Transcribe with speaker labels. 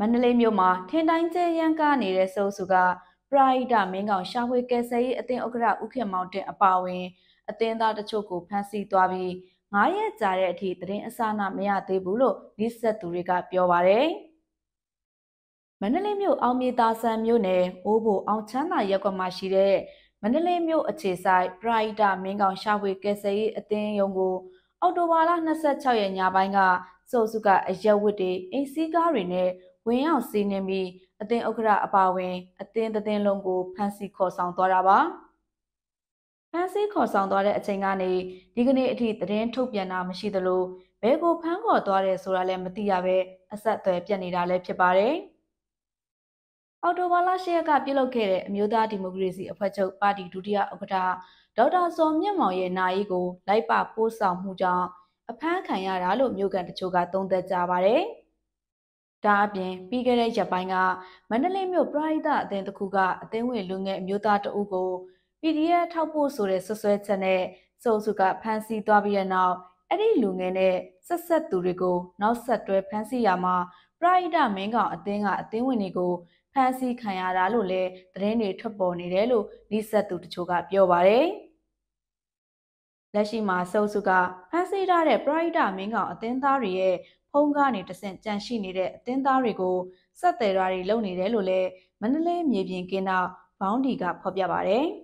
Speaker 1: မန္တလေးမြို့မှာထင်းတိုင်းကျဲရန်ကားနေတဲ့စုစုကပရိုက်တာမင်းကောင်ရှာဖွေကယ်ဆယ်ရေးအသင်းဥက္ကဋ္ဌဦးခင်မောင်တင်အပါအဝင် အသင်းသားတချို့ကိုဖမ်းဆီးသွားပြီး9ရက်ကြာတဲ့အထိသတင်းအစအနမရသေးဘူးလို့နှိစက်သူတွေကပြောပါတယ်။မန္တလေးမြို့အောင်မြေသာဆန်မြို့နယ်အိုးဘိုအောင်ချမ်းသာရပ်ကွက်မှာရှိတဲ့မန္တလေးမြို့အခြေဆိုင်ပရိုက်တာမင်းကောင်ရှာဖွေကယ်ဆယ်ရေးအသင်းရုံးကို အော်တိုဘာလ26ရက်ညပိုင်းကစိုးစုကအရက်ဝတ်တွေအိမ်စည်းကားတွေနဲ့ဝင်းရောက်စီးနှင်ပြီးအသင်းဥက္ကရာအပါဝင်အသင်းတသင်းလုံးကိုဖမ်းဆီးခေါ်ဆောင်သွားတာပါ။ဖမ်းဆီးခေါ်ဆောင်သွားတဲ့အချိန်ကနေဒီကနေ့အထိသတင်းထုတ်ပြန်တာမရှိသလိုဘယ်ကိုဖမ်းခေါ်သွားတယ်ဆိုတာလည်းမသိရပဲအဆက်အသွယ်ပြတ်နေတာလည်းဖြစ်ပါတယ်။အော်တိုဘာလ10ရက်ကပြုလုပ်ခဲ့တဲ့အမျိုးသားဒီမိုကရေစီအဖွဲ့ချုပ်ပါတီဒုတိယဥက္ကဋ္ဌဒေါက်တာစောမြင့်မောင်ရဲ့နာယီကိုလိုက်ပါပို့ဆောင်မှုကြောင့်အဖမ်းခံရတာလို့မြို့ကန်တချို့ကသုံးသပ်ကြပါတယ်။ဒါအပြင်ပြီးခဲ့တဲ့ရက်ပိုင်းကမန္တလေးမြို့ပရိသတ်အသင်းတစ်ခုကအသင်းဝင် လူငယ်အမျိုးသားတအုပ်ကို PDF ထောက်ဖို့ဆိုတဲ့ဆွဆွဲချက်နဲ့စုပ်စုကဖမ်းဆီးသွားပြီးတဲ့နောက်အဲ့ဒီလူငယ်နဲ့ဆက်ဆက်သူတွေကို နောက်ဆက်တွဲဖမ်းဆီးရမှာပရိဒမင်းကောင်အသင်းကအသင်းဝင်တွေကိုဖမ်းဆီးခံရတာလို့လည်းသတင်းတွေထွက်ပေါ်နေတယ်လို့နှိဆက်သူတချို့ကပြောပါတယ်။လက်ရှိမှာစုစုကဖန်ဆီးထားတဲ့ပရိဒမင်းကောင်အသင်းသားတွေရဲ့ဖုံးကားနေတဆင့်ကြန့်ရှိနေတဲ့အသင်းသားတွေကိုစက်တယ်ရာတွေလုပ်နေတယ်လို့လည်းမန္တလေးမြေပြင်ကင်းနောက်ဘောင်းဒီကဖော်ပြပါဗျာ။